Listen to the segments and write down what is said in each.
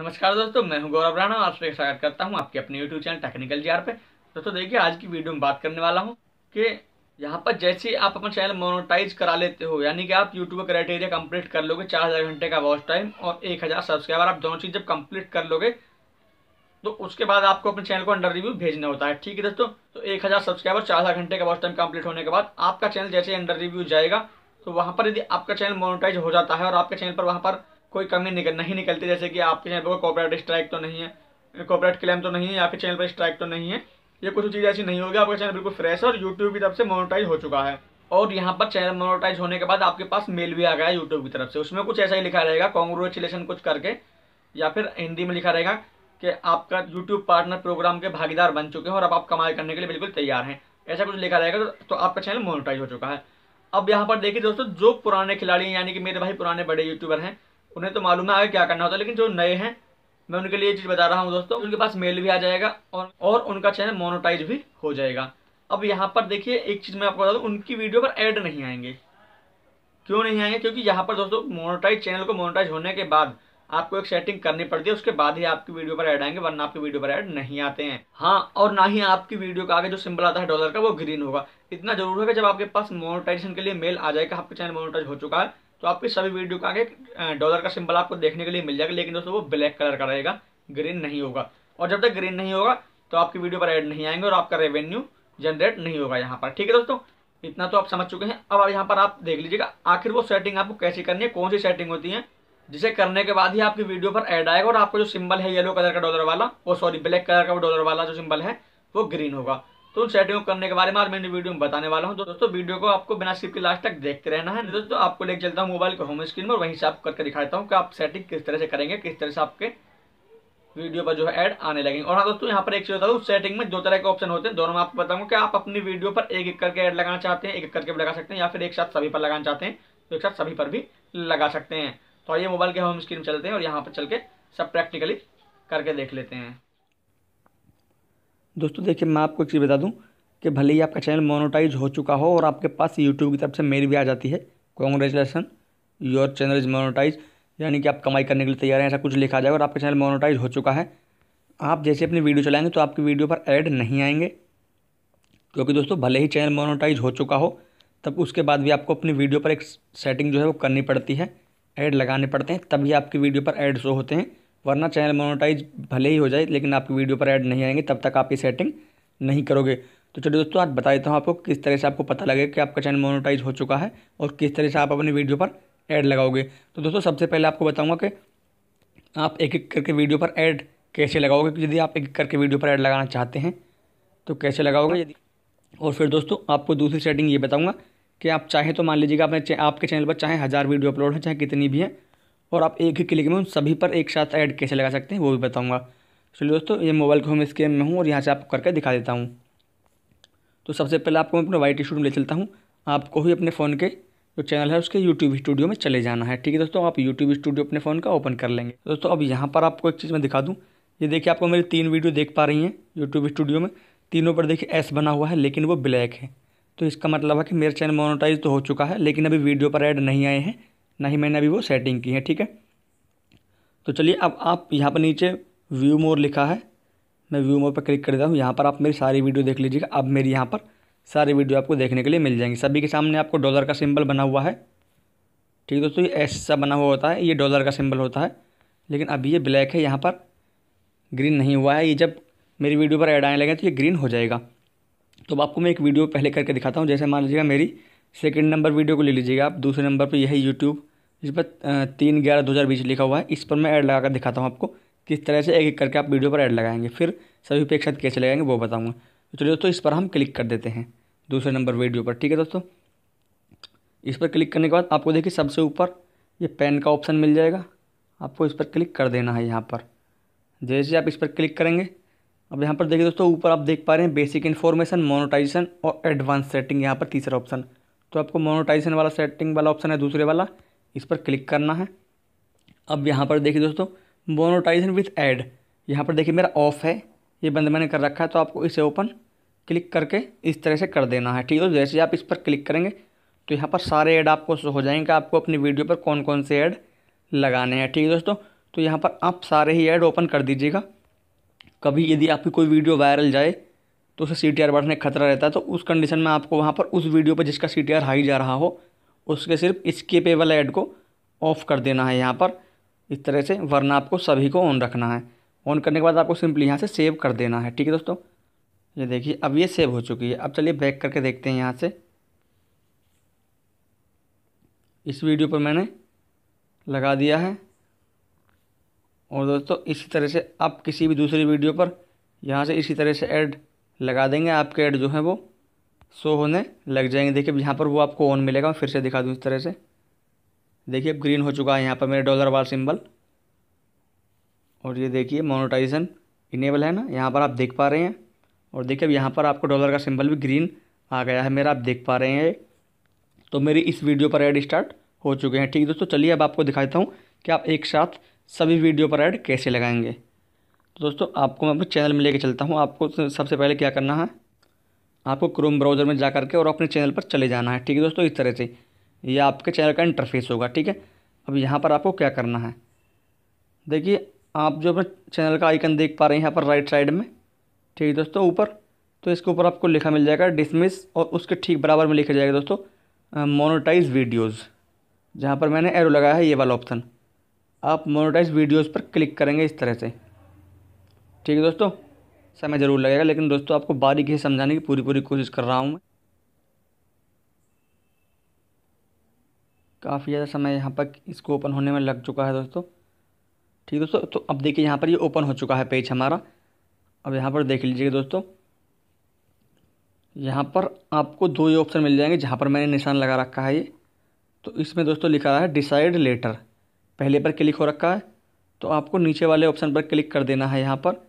नमस्कार दोस्तों मैं हूं गौरव राणा और आपका स्वागत करता हूं आपके अपने यूट्यूब चैनल टेक्निकल जी पे दोस्तों देखिए आज की वीडियो में बात करने वाला हूं कि यहां पर जैसे आप अपना चैनल मोनोटाइज करा लेते हो यानी कि आप यूट्यूब का क्राइटेरिया कंप्लीट कर लोगे चार हज़ार घंटे का वॉच टाइम और एक हज़ार सब्सक्राइबर आप दोनों चीज़ जब कम्प्लीट कर लोगे तो उसके बाद आपको अपने चैनल को अंडर रिव्यू भेजना होता है ठीक है दोस्तों तो एक हज़ार सब्सक्राइबर चार हज़ार घंटे का वॉच टाइम कम्प्लीट होने के बाद आपका चैनल जैसे अंडर रिव्यू जाएगा तो वहाँ पर यदि आपका चैनल मोनोटाइज हो जाता है और आपके चैनल पर वहाँ पर कोई कमी निकल नहीं निकलती जैसे कि आपके चैनल पर कोई कॉपरेट स्ट्राइक तो नहीं है कॉपरेट क्लेम तो नहीं है आपके चैनल पर स्ट्राइक तो नहीं है ये कुछ चीज़ ऐसी नहीं होगी आपका चैनल बिल्कुल फ्रेश है और यूट्यूब की तरफ से मोनोटाइज हो चुका है और यहाँ पर चैनल मोनोटाइज होने के बाद आपके पास मेल भी आ गया है यूट्यूब की तरफ से उसमें कुछ ऐसा ही लिखा रहेगा कॉन्ग्रेचुलेसन कुछ करके या फिर हिंदी में लिखा रहेगा कि आपका यूट्यूब पार्टनर प्रोग्राम के भागीदार बन चुके हैं और अब आप कमाई करने के लिए बिल्कुल तैयार हैं ऐसा कुछ लिखा रहेगा तो, तो आपका चैनल मोनोटाइज हो चुका है अब यहाँ पर देखिए दोस्तों जो पुराने खिलाड़ी यानी कि मेरे भाई पुराने बड़े यूट्यूबर हैं उन्हें तो मालूम है आगे क्या करना होता है लेकिन जो नए हैं मैं उनके लिए चीज़ बता रहा हूँ दोस्तों उनके पास मेल भी आ जाएगा और और उनका चैनल मोनोटाइज भी हो जाएगा अब यहाँ पर देखिए एक चीज़ मैं आपको बता दूँ उनकी वीडियो पर ऐड नहीं आएंगे क्यों नहीं आएंगे क्योंकि यहाँ पर दोस्तों मोनोटाइज चैनल को मोनोटाइज होने के बाद आपको एक सेटिंग करनी पड़ती है उसके बाद ही आपकी वीडियो पर ऐड आएंगे वरना आपकी वीडियो पर ऐड नहीं आते हैं हाँ और ना ही आपकी वीडियो का आगे जो सिंबल आता है डॉलर का वो ग्रीन होगा इतना जरूर होगा जब आपके पास मोनोटाइजेशन के लिए मेल आ जाएगा आपका चैनल मोनोटाइज हो चुका है तो आपके सभी वीडियो के आगे डॉलर का सिंबल आपको देखने के लिए मिल जाएगा लेकिन दोस्तों वो ब्लैक कलर का रहेगा ग्रीन नहीं होगा और जब तक ग्रीन नहीं होगा तो आपकी वीडियो पर ऐड नहीं आएंगे और आपका रेवेन्यू जनरेट नहीं होगा यहाँ पर ठीक है दोस्तों इतना तो आप समझ चुके हैं अब आप यहाँ पर आप देख लीजिएगा आखिर वो सेटिंग आपको कैसी करनी है कौन सी सेटिंग होती है जिसे करने के बाद ही आपकी वीडियो पर ऐड आएगा और आपका जो सिंबल है येलो कलर का डॉलर वाला वो सॉरी ब्लैक कलर का डॉलर वाला जो सिंबल है वो ग्रीन होगा तो उन सेटिंग को करने के बारे में आज मैंने वीडियो में बताने वाला हूँ तो दोस्तों वीडियो को आपको बिना स्किप के लास्ट तक देखते रहना है दोस्तों आपको लेके चलता हूँ मोबाइल के होम स्क्रीन में और वहीं से आप करके दिखाता हूँ कि आप सेटिंग किस तरह से करेंगे किस तरह से आपके वीडियो पर जो है एड आने लगेंगे और हाँ दोस्तों यहाँ पर एक चीज बता दूँ सेटिंग में दो तरह के ऑप्शन होते हैं दोनों में आपको बताऊंगा कि आप अपनी वीडियो पर एक एक करके एड लगाना चाहते हैं एक एक करके लगा सकते हैं या फिर एक साथ सभी पर लगाना चाहते हैं तो एक साथ सभी पर भी लगा सकते हैं तो आइए मोबाइल के होम स्क्रीन चलते हैं और यहाँ पर चल के सब प्रैक्टिकली करके देख लेते हैं दोस्तों देखिए मैं आपको एक चीज़ बता दूं कि भले ही आपका चैनल मोनोटाइज हो चुका हो और आपके पास यूट्यूब की तरफ से मेल भी आ जाती है congratulation your channel is monetise यानी कि आप कमाई करने के लिए तैयार हैं ऐसा कुछ लिखा जाएगा और आपका चैनल मोनोटाइज हो चुका है आप जैसे अपनी वीडियो चलाएंगे तो आपकी वीडियो पर ऐड नहीं आएंगे क्योंकि दोस्तों भले ही चैनल मोनोटाइज हो चुका हो तब उसके बाद भी आपको अपनी वीडियो पर एक सेटिंग जो है वो करनी पड़ती है ऐड लगाने पड़ते हैं तभी आपकी वीडियो पर ऐड शो होते हैं वरना चैनल मोनोटाइज भले ही हो जाए लेकिन आपकी वीडियो पर ऐड नहीं आएंगे तब तक आप ये सेटिंग नहीं करोगे तो चलिए दोस्तों आज बता देता हूँ आपको किस तरह से आपको पता लगेगा कि आपका चैनल मोनोटाइज हो चुका है और किस तरह से आप अपनी वीडियो पर ऐड लगाओगे तो दोस्तों सबसे पहले आपको बताऊँगा कि आप एक एक करके वीडियो पर ऐड कैसे लगाओगे यदि आप एक एक करके वीडियो पर ऐड लगाना चाहते हैं तो कैसे लगाओगे हाँ, यदि और फिर दोस्तों आपको दूसरी सेटिंग ये बताऊँगा कि आप चाहें तो मान लीजिएगा अपने आपके चैनल पर चाहे हज़ार वीडियो अपलोड है चाहे कितनी भी है और आप एक ही क्लिक में उन सभी पर एक साथ ऐड कैसे लगा सकते हैं वो भी बताऊँगा चलिए दोस्तों ये मोबाइल के होम स्क्रीन में हूँ और यहाँ से आपको करके दिखा देता हूँ तो सबसे पहले आपको मैं अपने वाइट स्टूडियो में ले चलता हूँ आपको ही अपने फ़ोन के जो चैनल है उसके यूट्यूब स्टूडियो में चले जाना है ठीक है दोस्तों आप यूट्यूब स्टूडियो अपने फ़ोन का ओपन कर लेंगे दोस्तों अब यहाँ पर आपको एक चीज़ मैं दिखा दूँ ये देखिए आपको मेरी तीन वीडियो देख पा रही हैं यूट्यूब स्टूडियो में तीनों पर देखिए एस बना हुआ है लेकिन वो ब्लैक है तो इसका मतलब है कि मेरा चैनल मोनोटाइज तो हो चुका है लेकिन अभी वीडियो पर ऐड नहीं आए हैं ना ही मैंने अभी वो सेटिंग की है ठीक है तो चलिए अब आप यहाँ पर नीचे व्यू मोर लिखा है मैं व्यू मोर पर क्लिक कर देता हूँ यहाँ पर आप मेरी सारी वीडियो देख लीजिएगा अब मेरी यहाँ पर सारी वीडियो आपको देखने के लिए मिल जाएंगी सभी के सामने आपको डॉलर का सिंबल बना हुआ है ठीक है दोस्तों ये ऐसा बना हुआ होता है ये डॉलर का सिंबल होता है लेकिन अभी ये ब्लैक है यहाँ पर ग्रीन नहीं हुआ है ये जब मेरी वीडियो पर ऐड आने लगे तो ये ग्रीन हो जाएगा तो आपको मैं एक वीडियो पहले करके दिखाता हूँ जैसे मान लीजिएगा मेरी सेकेंड नंबर वीडियो को ले लीजिएगा आप दूसरे नंबर पर यह है यूट्यूब जिस पर तीन ग्यारह दो हज़ार बीस लिखा हुआ है इस पर मैं ऐड लगा कर दिखाता हूँ आपको किस तरह से एक एक करके आप वीडियो पर ऐड लगाएंगे फिर सभी पे एक साथ कैसे लगाएंगे वो बताऊँगा तो चलिए दोस्तों इस पर हम क्लिक कर देते हैं दूसरे नंबर वीडियो पर ठीक है दोस्तों इस पर क्लिक करने के बाद आपको देखिए सबसे ऊपर ये पेन का ऑप्शन मिल जाएगा आपको इस पर क्लिक कर देना है यहाँ पर जैसे आप इस पर क्लिक करेंगे अब यहाँ पर देखिए दोस्तों ऊपर आप देख पा रहे हैं बेसिक इन्फॉर्मेशन मोनोटाइजेशन और एडवांस सेटिंग यहाँ पर तीसरा ऑप्शन तो आपको मोनोटाइजेशन वाला सेटिंग वाला ऑप्शन है दूसरे वाला इस पर क्लिक करना है अब यहाँ पर देखिए दोस्तों मोनोटाइजेशन विथ ऐड यहाँ पर देखिए मेरा ऑफ़ है ये बंद मैंने कर रखा है तो आपको इसे ओपन क्लिक करके इस तरह से कर देना है ठीक है जैसे आप इस पर क्लिक करेंगे तो यहाँ पर सारे ऐड आपको शो हो जाएंगे आपको अपनी वीडियो पर कौन कौन से ऐड लगाने हैं ठीक है दोस्तों तो यहाँ पर आप सारे ही ऐड ओपन कर दीजिएगा कभी यदि आपकी कोई वीडियो वायरल जाए तो उसे सी टी आर बढ़ने का खतरा रहता है तो उस कंडीशन में आपको वहाँ पर उस वीडियो पर जिसका सी टी आर हाई जा रहा हो उसके सिर्फ स्केपेबल ऐड को ऑफ कर देना है यहाँ पर इस तरह से वरना आपको सभी को ऑन रखना है ऑन करने के बाद आपको सिंपली यहाँ से सेव कर देना है ठीक है दोस्तों ये देखिए अब ये सेव हो चुकी है अब चलिए बैक करके देखते हैं यहाँ से इस वीडियो पर मैंने लगा दिया है और दोस्तों इसी तरह से आप किसी भी दूसरी वीडियो पर यहाँ से इसी तरह से ऐड लगा देंगे आपके ऐड जो है वो शो होने लग जाएंगे देखिए अब यहाँ पर वो आपको ऑन मिलेगा मैं फिर से दिखा दूँ इस तरह से देखिए अब ग्रीन हो चुका है यहाँ पर मेरे डॉलर वाला सिंबल और ये देखिए मोनोटाइजेशन इनेबल है ना यहाँ पर आप देख पा रहे हैं और देखिए अब यहाँ पर आपको डॉलर का सिंबल भी ग्रीन आ गया है मेरा आप देख पा रहे हैं तो मेरी इस वीडियो पर ऐड स्टार्ट हो चुके हैं ठीक है दोस्तों चलिए अब आपको दिखा देता हूँ कि आप एक साथ सभी वीडियो पर ऐड कैसे लगाएंगे तो दोस्तों आपको मैं अपने चैनल में लेके चलता हूँ आपको सबसे पहले क्या करना है आपको क्रोम ब्राउज़र में जा करके और अपने चैनल पर चले जाना है ठीक है दोस्तों इस तरह से ये आपके चैनल का इंटरफेस होगा ठीक है अब यहाँ पर आपको क्या करना है देखिए आप जो अपने चैनल का आइकन देख पा रहे हैं यहाँ पर राइट साइड में ठीक है दोस्तों ऊपर तो इसके ऊपर आपको लिखा मिल जाएगा डिसमिस और उसके ठीक बराबर में लिखा जाएगा दोस्तों मोनोटाइज वीडियोज़ जहाँ पर मैंने एरो लगाया है ये वाला ऑप्शन आप मोनोटाइज वीडियोज़ पर क्लिक करेंगे इस तरह से ठीक है दोस्तों समय ज़रूर लगेगा लेकिन दोस्तों आपको बारीकी से समझाने की पूरी पूरी कोशिश कर रहा हूँ मैं काफ़ी ज़्यादा समय यहाँ पर इसको ओपन होने में लग चुका है दोस्तों ठीक दोस्तों तो अब देखिए यहाँ पर ये यह ओपन हो चुका है पेज हमारा अब यहाँ पर देख लीजिएगा दोस्तों यहाँ पर आपको दो ही ऑप्शन मिल जाएंगे जहाँ पर मैंने निशान लगा रखा है ये तो इसमें दोस्तों लिखा रहा है डिसाइड लेटर पहले पर क्लिक हो रखा है तो आपको नीचे वाले ऑप्शन पर क्लिक कर देना है यहाँ पर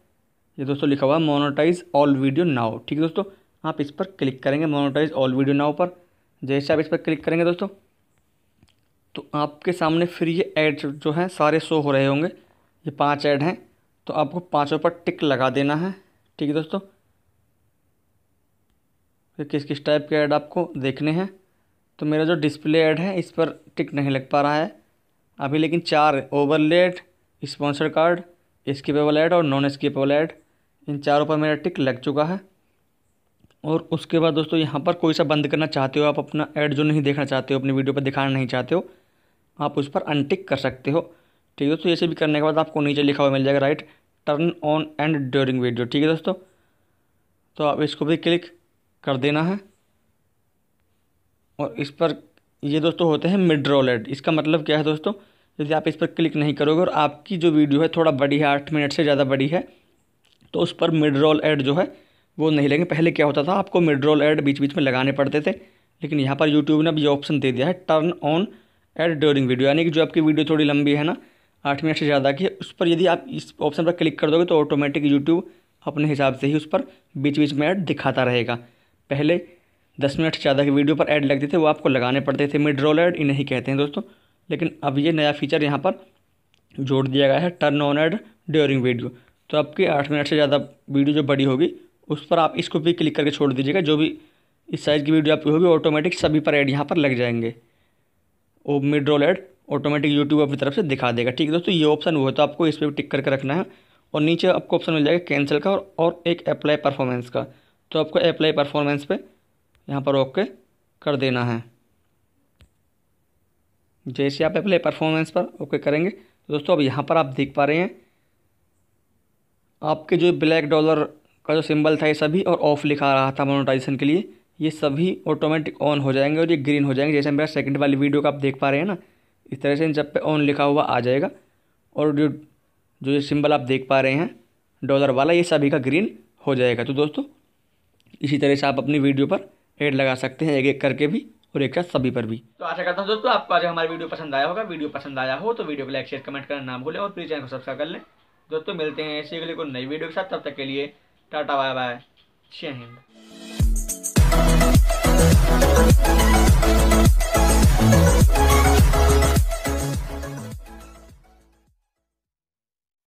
ये दोस्तों लिखा हुआ है मोनोटाइज ऑल वीडियो नाउ ठीक है दोस्तों आप इस पर क्लिक करेंगे मोनोटाइज ऑल वीडियो नाउ पर जैसे आप इस पर क्लिक करेंगे दोस्तों तो आपके सामने फिर ये एड जो हैं सारे शो हो रहे होंगे ये पांच ऐड हैं तो आपको पांचों पर टिक लगा देना है ठीक है दोस्तों फिर किस किस टाइप के ऐड आपको देखने हैं तो मेरा जो डिस्प्ले ऐड है इस पर टिक नहीं लग पा रहा है अभी लेकिन चार overlay sponsor card skippable ad और नॉन स्कीपेबल ऐड इन चारों पर मेरा टिक लग चुका है और उसके बाद दोस्तों यहाँ पर कोई सा बंद करना चाहते हो आप अपना ऐड जो नहीं देखना चाहते हो अपनी वीडियो पर दिखाना नहीं चाहते हो आप उस पर अनटिक कर सकते हो ठीक है दोस्तों ऐसे भी करने के बाद आपको नीचे लिखा हुआ मिल जाएगा right turn on and during video ठीक है दोस्तों तो आप इसको भी क्लिक कर देना है और इस पर ये दोस्तों होते हैं मिड रोल एड इसका मतलब क्या है दोस्तों यदि आप इस पर क्लिक नहीं करोगे और आपकी जो वीडियो है थोड़ा बड़ी है आठ मिनट से ज़्यादा बड़ी है तो उस पर मिड रोल एड जो है वो नहीं लेंगे पहले क्या होता था आपको मिड रोल एड बीच बीच में लगाने पड़ते थे लेकिन यहाँ पर यूट्यूब ने अब ये ऑप्शन दे दिया है turn on ad during video यानी कि जो आपकी वीडियो थोड़ी लंबी है ना आठ मिनट से ज़्यादा की उस पर यदि आप इस ऑप्शन पर क्लिक कर दोगे तो ऑटोमेटिक यूट्यूब अपने हिसाब से ही उस पर बीच बीच में ऐड दिखाता रहेगा पहले दस मिनट से ज़्यादा की वीडियो पर ऐड लगते थे वो आपको लगाने पड़ते थे मिड रोल ऐड इन्हें कहते हैं दोस्तों लेकिन अब ये नया फीचर यहाँ पर जोड़ दिया गया है turn on ad during video तो आपकी आठ मिनट से ज़्यादा वीडियो जो बड़ी होगी उस पर आप इसको भी क्लिक करके छोड़ दीजिएगा जो भी इस साइज़ की वीडियो आपकी होगी ऑटोमेटिक सभी पर ऐड यहाँ पर लग जाएंगे वो mid roll ad automatic YouTube अपनी तरफ से दिखा देगा ठीक है दोस्तों ये ऑप्शन हुआ तो आपको इस पर टिक करके रखना है और नीचे आपको ऑप्शन मिल जाएगा कैंसिल का और, और एक अप्लाई परफॉर्मेंस का तो आपको अप्लाई परफॉर्मेंस पे यहाँ पर ओके कर देना है जैसे आप अप्लाई परफॉर्मेंस पर ओके करेंगे तो दोस्तों अब यहाँ पर आप देख पा रहे हैं आपके जो ब्लैक डॉलर का जो सिंबल था ये सभी और ऑफ लिखा रहा था मोनोटाइजेशन के लिए ये सभी ऑटोमेटिक ऑन हो जाएंगे और ये ग्रीन हो जाएंगे जैसे मेरा सेकंड वाली वीडियो का आप देख पा रहे हैं ना इस तरह से इन सब पे ऑन लिखा हुआ आ जाएगा और जो जो ये सिंबल आप देख पा रहे हैं डॉलर वाला ये सभी का ग्रीन हो जाएगा तो दोस्तों इसी तरह से आप अपनी वीडियो पर एड लगा सकते हैं एक एक करके भी और एक साथ सभी पर भी तो आशा करता हूँ दोस्तों आपको आज हमारी वीडियो पसंद आया होगा वीडियो पसंद आया हो तो वीडियो को लाइक शेयर कमेंट करना ना भूलें और प्लीज चैनल को सब्सक्राइब कर लें दोस्तों मिलते हैं ऐसे अगले को नई वीडियो के साथ तब तक के लिए टाटा बाय बाय जय हिंद